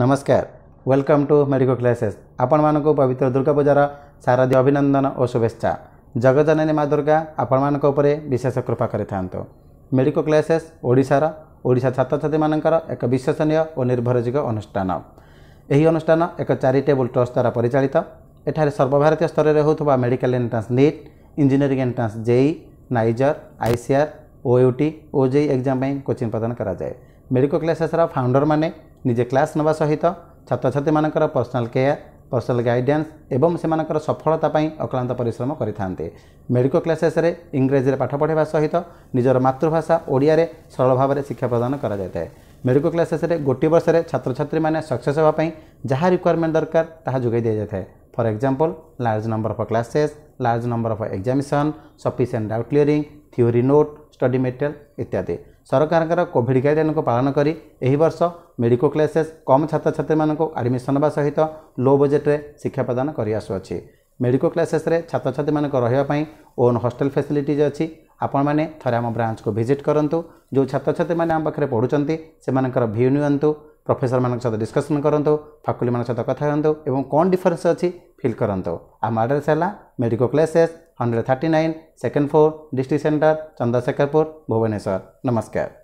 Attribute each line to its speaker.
Speaker 1: ନମସ୍କାର welcome to medico classes ଆପଣମାନଙ୍କୁ ପବିତ୍ର ଦୁର୍ଗା ପୂଜାର ଶାରଦୀୟ ଅଭିନନ୍ଦନ ଓ ଶୁଭେଚ୍ଛା ଜଗଜନନୀ ମା ଦୁର୍ଗା ଆପଣମାନଙ୍କ ଉପରେ ବିଶେଷ କୃପା କରିଥାନ୍ତୁ ମେଡ଼ିକୋ କ୍ଲାସେସ୍ ଓଡ଼ିଶାର ଓଡ଼ିଶା ଛାତ୍ରଛାତ୍ରୀମାନଙ୍କର ଏକ ବିଶ୍ୱସନୀୟ ଓ ନିର୍ଭରଯୋଗ୍ୟ ଅନୁଷ୍ଠାନ ଏହି ଅନୁଷ୍ଠାନ ଏକ ଚାରିଟେବୁଲ୍ ଟ୍ରଷ୍ଟ ଦ୍ୱାରା ପରିଚାଳିତ ଏଠାରେ ସର୍ବଭାରତୀୟ ସ୍ତରରେ ହେଉଥିବା medical entrance NEET engineering entrance JEE NISER IISER OUAT OJEE exam ପାଇଁ କୋଚିଂ ପ୍ରଦାନ କରାଯାଏ ମେଡ଼ିକୋ କ୍ଲାସେସ୍ର ଫାଉଣ୍ଡରମାନେ ନିଜେ କ୍ଲାସ୍ ନେବା ସହିତ ଛାତ୍ରଛାତ୍ରୀମାନଙ୍କର ପର୍ସନାଲ୍ କେୟାର ପର୍ସନାଲ୍ ଗାଇଡ଼ାନ୍ସ ଏବଂ ସେମାନଙ୍କର ସଫଳତା ପାଇଁ ଅକ୍ଳାନ୍ତ ପରିଶ୍ରମ କରିଥାନ୍ତି ମେଡ଼ିକୋ କ୍ଲାସେସ୍ରେ ଇଂରାଜୀରେ ପାଠ ପଢ଼ାଇବା ସହିତ ନିଜର ମାତୃଭାଷା ଓଡ଼ିଆରେ ସରଳ ଭାବରେ ଶିକ୍ଷା ପ୍ରଦାନ କରାଯାଇଥାଏ ମେଡ଼ିକୋ କ୍ଲାସେସ୍ରେ ଗୋଟିଏ ବର୍ଷରେ ଛାତ୍ରଛାତ୍ରୀମାନେ ସକ୍ସେସ୍ ହେବା ପାଇଁ ଯାହା ରିକ୍ୱାରମେଣ୍ଟ ଦରକାର ତାହା ଯୋଗାଇ ଦିଆଯାଇଥାଏ for example large number of classes large number of examination sufficient doubt clearing theory note study material ଇତ୍ୟାଦି ସରକାରଙ୍କର କୋଭିଡ଼ ଗାଇଡ଼ଲାଇନକୁ ପାଳନ କରି ଏହି ବର୍ଷ ମେଡ଼ିକାଲ କ୍ଲାସେସ୍ କମ୍ ଛାତ୍ରଛାତ୍ରୀମାନଙ୍କୁ ଆଡ଼ମିସନ୍ ହେବା ସହିତ ଲୋ ବଜେଟ୍ରେ ଶିକ୍ଷା ପ୍ରଦାନ କରିଆସୁଅଛି ମେଡ଼ିକାଲ କ୍ଲାସେସ୍ରେ ଛାତ୍ରଛାତ୍ରୀମାନଙ୍କ ରହିବା ପାଇଁ ଓନ୍ ହଷ୍ଟେଲ ଫ୍ୟାସିଲିଟିଜ୍ ଅଛି ଆପଣମାନେ ଥରେ ଆମ ବ୍ରାଞ୍ଚକୁ ଭିଜିଟ୍ କରନ୍ତୁ ଯେଉଁ ଛାତ୍ରଛାତ୍ରୀମାନେ ଆମ ପାଖରେ ପଢ଼ୁଛନ୍ତି ସେମାନଙ୍କର ଭିୟୁ ନିଅନ୍ତୁ ପ୍ରଫେସରମାନଙ୍କ ସହିତ ଡିସ୍କସନ୍ କରନ୍ତୁ ଫାକୁଲିମାନଙ୍କ ସହିତ କଥା ହୁଅନ୍ତୁ ଏବଂ କ'ଣ ଡିଫରେନ୍ସ ଅଛି ଫିଲ୍ କରନ୍ତୁ ଆମ ଆଡ୍ରେସ୍ ହେଲା Medico classes hundred nine second floor district centre Chandrasekharpur Bhubaneswar नमस्कार